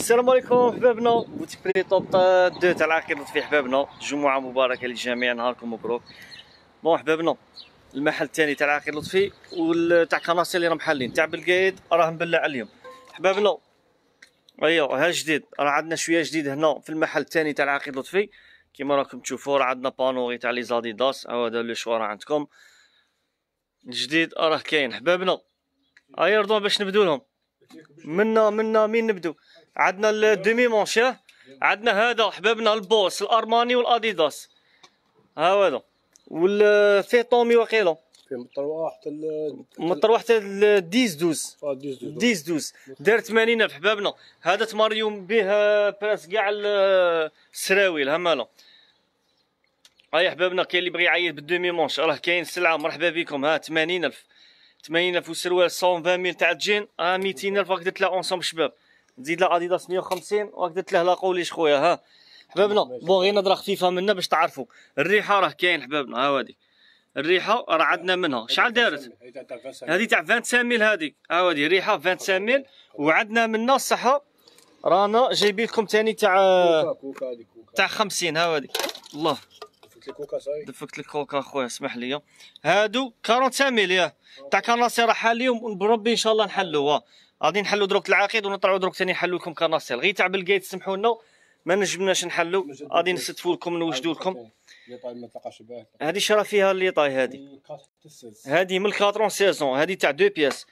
السلام عليكم حبابنا وتكفلي طوب دو تاع العقيده في حبابنا جمعه مباركه للجميع نهاركم مبروك بون حبابنا المحل الثاني تاع العقيد لطفي وتاع كناسي اللي راه محلين تاع بالقايد راه مبلع عليهم حبابنا ايوا ها جديد راه عندنا شويه جديد هنا في المحل الثاني تاع العقيد لطفي كيما راكم تشوفوا راه عندنا بانوغي تاع لي زاديداس ها هذا لو شوار عندكم جديد راه كاين حبابنا ايوا باش نبدو لهم منا منا مين نبدو عندنا الديمي مونش عندنا هذا حبابنا البوس الارماني والاديداس ها هو هذا ولا طومي وقيلا مطر واحد حتى مطروح حتى 10 دوز 10 آه، 12 دار 80 بحبابنا هذا تماريو به آه، براس كاع السراويل آه، ها هماله هاي حبابنا كاين اللي بغى يعيط بالدومي مونش راه كاين سلعه مرحبا بكم ها 80000 80000 وسروال 120000 تاع الجين ها 200000 هكذا تلاقوا انصوم شباب نزيد لها اديداس 150 وراك درت له لا قوليش خويا ها حبابنا بون غير نظره خفيفه منا باش تعرفوا الريحه راه كاين حبابنا ها هادي الريحه راه عندنا منها شحال دارت هذه تاع 25000 هادي هذيك ها هادي ريحه 25000 وعندنا منا الصحه رانا جايبين لكم ثاني تاع تاع 50 ها هادي الله دفكت لك كوكا صاي دفكت لك كوكا اخويا اسمح لي هادو 40 ميل تاع كناصير حاليهم بربي ان شاء الله نحلوها غادي نحلوا دروك العقيد ونطلعوا دروك ثاني نحلوا لكم كناصير غير تاع بيل سمحوا لنا ما نجمناش نحلوا غادي نستفوا لكم نوجدوا لكم هذه شرا فيها اللي طاي هذه هذه من الكاترون سيزون هذه تاع دو بياس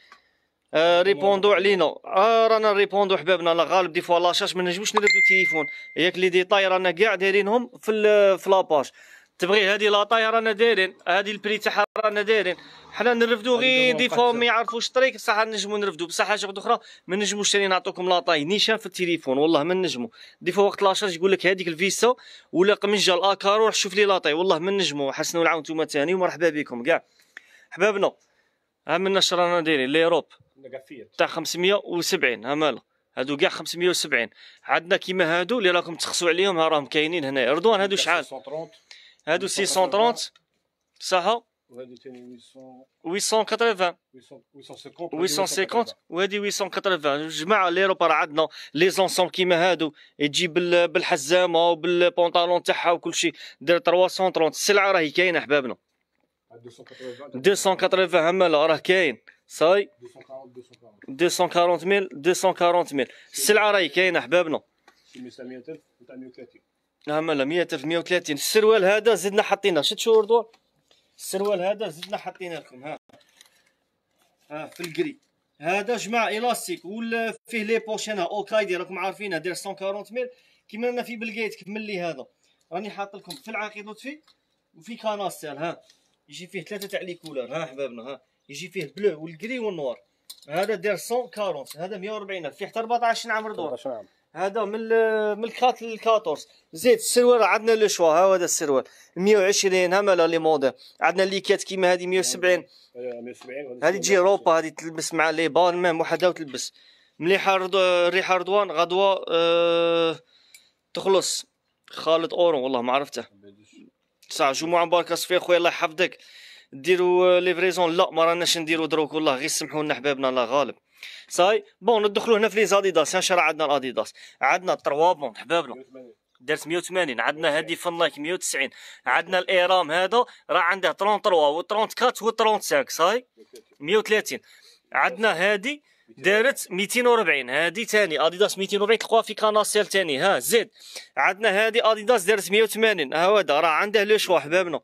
آه ريبوندو آه، آه، آه. علينا آه رانا ريبوندو حبابنا لا غالب دي فوا لاشاش ما نجموش نردو التليفون ياك لي ديطاي رانا كاع دايرينهم في في لاباج تبغي هذه لا طاي رانا دايرين هذه البري تاعها رانا دايرين حنا نرفدو غير دي فورم ما يعرفوش الطريق بصح نجمو نرفدو بصح حاجه اخرى ما نجموش ثاني نعطوكم لا طاي نيشان في التليفون والله ما نجمو دي فوا وقت لاشارج يقول لك هذيك الفيسا ولا قمجه الاكار روح شوف لي لا طاي والله ما نجمو حسنا العون نتوما ثاني ومرحبا بكم كاع حبابنا نشر رانا دايرين ليروب تاع 570 ها مالا هادو كاع 570 عندنا كيما هادو اللي راكم تخصوا عليهم ها راهم كاينين هنا رضوان هادو شحال هادو 630 صح وهذه ثاني 880 850 وهادي 880 جمع لي روبار عندنا لي زونسون كيما هادو تجي بالحزامه وبالبونطالون تاعها وكل شيء دير 330 السلعه راهي كاينه احبابنا 280 لا راه كاين صاي 240 ميل 240 ميل السلعه راهي كاينه احبابنا نعم، لا 100 الف 130 السروال هذا زدنا حطينا شفت شو رضوى السروال هذا زدنا حطينا لكم ها ها في الكري هذا جماع الاستيك ولا فيه لي بوش هنا اوكايدي راكم عارفين داير 140 ميل كيما انا في بلقيت كمل لي هذا راني حاط لكم في العقيد وتفي وفي كاناستير ها يجي فيه ثلاثه تاع لي كولور ها حبابنا ها يجي فيه بلو والكري والنوار هذا داير 140 هذا 140 الف فيه حتى 14 عام رضوى 14 عام هذا من من الكات للكاتورس زيد السروال عندنا لو شوا ها هذا السروال 120 ها مالا لي موديل عندنا كات كيما هذه 170 170 هذه تجي روبا هذه تلبس مع لي بان ميم وحدها وتلبس مليحه ريحه رضوان غدوه أه تخلص خالد اورون والله ما عرفته ساعة جمعة مباركة صفية خويا الله يحفظك ديروا ليفريزون آه، لا ما راناش نديروا دروك والله غير سمحوا لنا حبابنا الله غالب صاي بون ندخلوا هنا في لي زاديداس شرا عندنا الاديداس عندنا 3 بون حبابنا دارت 180 عندنا هادي في لايك 190 عندنا الايرام هذا راه عنده 33 و 34 و 35 صاي 130 عندنا هادي دارت 240 هادي ثاني اديداس 240 تلقوها في كاناسيل ثاني ها زيد عندنا هادي اديداس دارت 180 ها هو راه عنده لو شوا حبابنا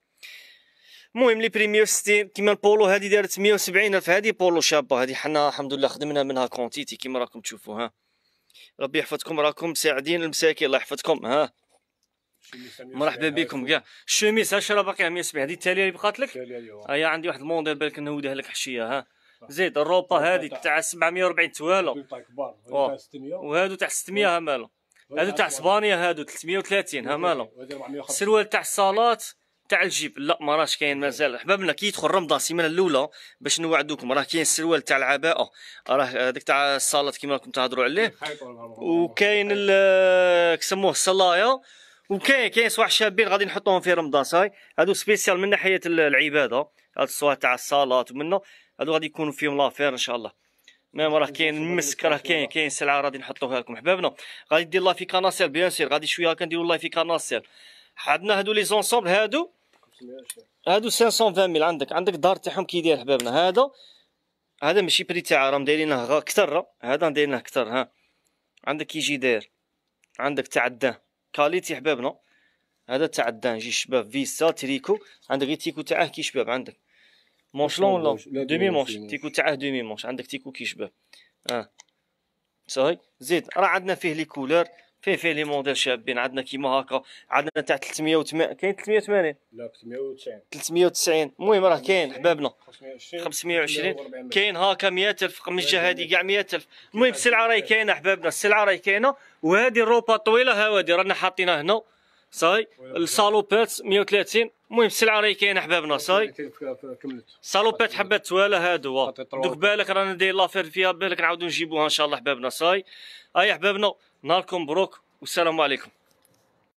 المهم لي بري 160 كيما البولو هذه دارت 170 الف هذه بولو شابه هذه حنا الحمد لله خدمنا منها كونتيتي كيما راكم تشوفوا ها ربي يحفظكم راكم مساعدين المساكين الله يحفظكم ها مرحبا بكم كاع الشميس ها شرا باقي 170 هذه التاليه اللي بقات لك هيا عندي واحد الموديل بالك نهودها لك حشيه ها زيد الروبا هذه تاع 740 توالو وهادو تاع 600 ها مالو هادو تاع اسبانيا هادو 330 ها مالو السروال تاع الصالات تاع الجيب لا ما راهش كاين مازال احبابنا كي يدخل رمضان السيمانه الاولى باش نوعدوكم راه كاين السروال تاع العباءه راه هذاك تاع الصالات كيما راكم تهضروا عليه وكاين آه، كسموه الصلايه وكاين كاين صوا شابين غادي نحطوهم في رمضان صاي هادو سبيسيال من ناحيه العباده هاد الصوا تاع الصلاه ومنه هادو غادي يكونوا فيهم لافير ان شاء الله ميم راه كاين المسك راه كاين كاين سلعه غادي نحطوها لكم احبابنا غادي دير لايف في كناصير بيان سير غادي شويه كنديروا لايف في كناصير عندنا هادو لي زونسومبل هادو هادو 520000 عندك عندك الدار تاعهم كي داير حبابنا هذا هذا ماشي بري تاعه راهم دايرينه كثر هذا دايرينه كثر ها عندك يجي داير عندك تاع الدان كاليتي حبابنا هذا تاع الدان جي شباب فيسا تريكو عندك غير تيكو تاعه كي شباب عندك مونش لون ولا دومي مونش تيكو تاعه دومي مونش عندك تيكو كي شباب اه صحيح زيد راه عندنا فيه لي كولور في في لي موديل شابين يعني عندنا كيما هكا عندنا تاع 380 كاين 380 لا 390 390 المهم راه كاين حبابنا 520 كاين هكا 100000 الجهه هذه كاع 100000 المهم السلعه راهي كاينه حبابنا السلعه راهي كاينه وهذه الروبا طويله هو رانا حاطينها هنا صاي السالوبات 130 المهم السلعه راهي كاينه حبابنا صاي السالوبات حبات توالا هادو دوك بالك رانا داير لافير فيها بالك نعاودو نجيبوها ان شاء الله حبابنا صاي اي احبابنا نهاركم مبروك والسلام عليكم